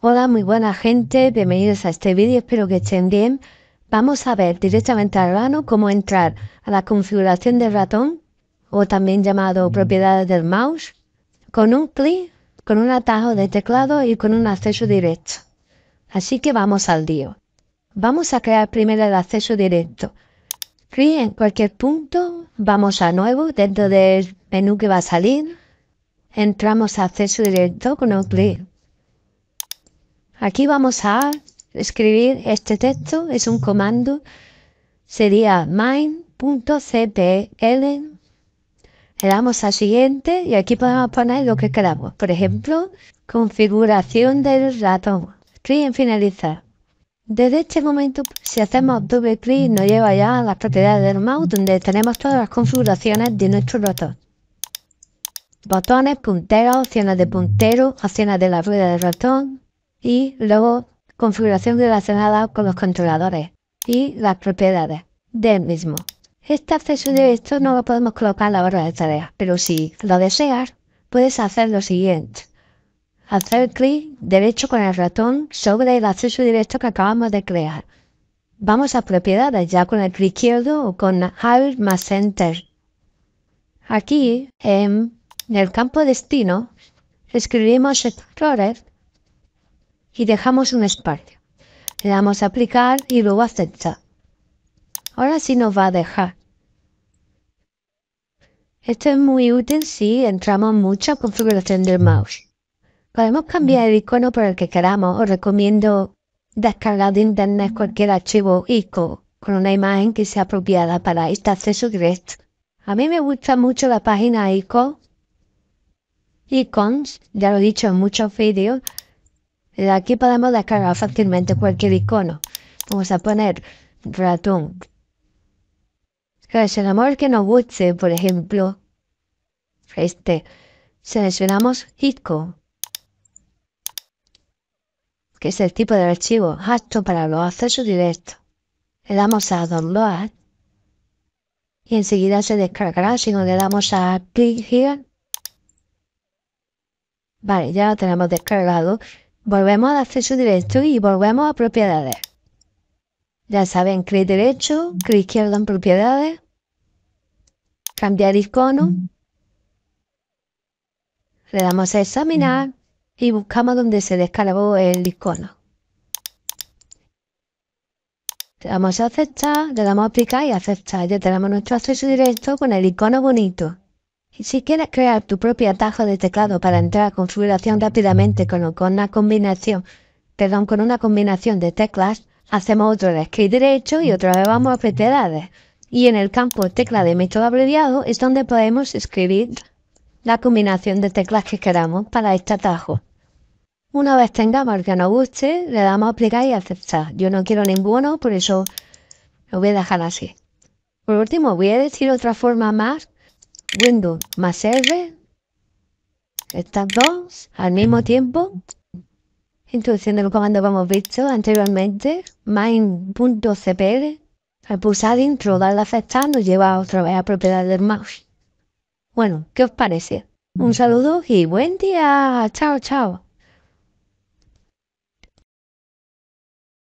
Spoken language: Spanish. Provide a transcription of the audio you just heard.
Hola, muy buena gente, bienvenidos a este vídeo, espero que estén bien. Vamos a ver directamente al grano cómo entrar a la configuración del ratón, o también llamado mm. propiedades del mouse, con un clic, con un atajo de teclado y con un acceso directo. Así que vamos al lío. Vamos a crear primero el acceso directo. Clic en cualquier punto, vamos a nuevo dentro del menú que va a salir. Entramos a acceso directo con un clic Aquí vamos a escribir este texto, es un comando, sería main.cpl, le damos a siguiente y aquí podemos poner lo que queramos, por ejemplo, configuración del ratón, clic en finalizar. Desde este momento, si hacemos doble clic, nos lleva ya a las propiedades del mouse, donde tenemos todas las configuraciones de nuestro ratón. Botones, punteros, opciones de puntero, opciones de la rueda del ratón, y luego configuración relacionada con los controladores y las propiedades del mismo. Este acceso directo no lo podemos colocar a la hora de tarea pero si lo deseas, puedes hacer lo siguiente. Hacer clic derecho con el ratón sobre el acceso directo que acabamos de crear. Vamos a propiedades ya con el clic izquierdo o con Alt más Enter. Aquí, en el campo destino, escribimos Explorer y dejamos un espacio. Le damos a aplicar y luego aceptar. Ahora sí nos va a dejar. Esto es muy útil si entramos en mucha configuración del mouse. Podemos cambiar el icono por el que queramos. Os recomiendo descargar de internet cualquier archivo ICO con una imagen que sea apropiada para este acceso directo. A mí me gusta mucho la página ICO. Icons, ya lo he dicho en muchos vídeos, Aquí podemos descargar fácilmente cualquier icono. Vamos a poner ratón. Seleccionamos que nos guste, por ejemplo, este. Seleccionamos hitco que es el tipo de archivo apto para los accesos directos. Le damos a Download y enseguida se descargará si no le damos a Click Here. Vale, ya lo tenemos descargado. Volvemos al acceso directo y volvemos a propiedades. Ya saben, clic derecho, clic izquierdo en propiedades, cambiar icono, le damos a examinar y buscamos donde se descargó el icono. Le damos a aceptar, le damos a aplicar y aceptar. Ya tenemos nuestro acceso directo con el icono bonito. Si quieres crear tu propio atajo de teclado para entrar a configuración rápidamente con, una combinación, con una combinación de teclas, hacemos otro de clic derecho y otra vez vamos a propiedades. Y en el campo tecla de método abreviado es donde podemos escribir la combinación de teclas que queramos para este atajo. Una vez tengamos el que nos guste, le damos a aplicar y aceptar. Yo no quiero ninguno, por eso lo voy a dejar así. Por último, voy a decir otra forma más Windows más R, estas dos al mismo tiempo. Introduciendo el comando que hemos visto anteriormente, main.cpl. Al pulsar intro, darle la nos lleva otra vez a propiedad del mouse. Bueno, ¿qué os parece? Un saludo y buen día. Chao, chao.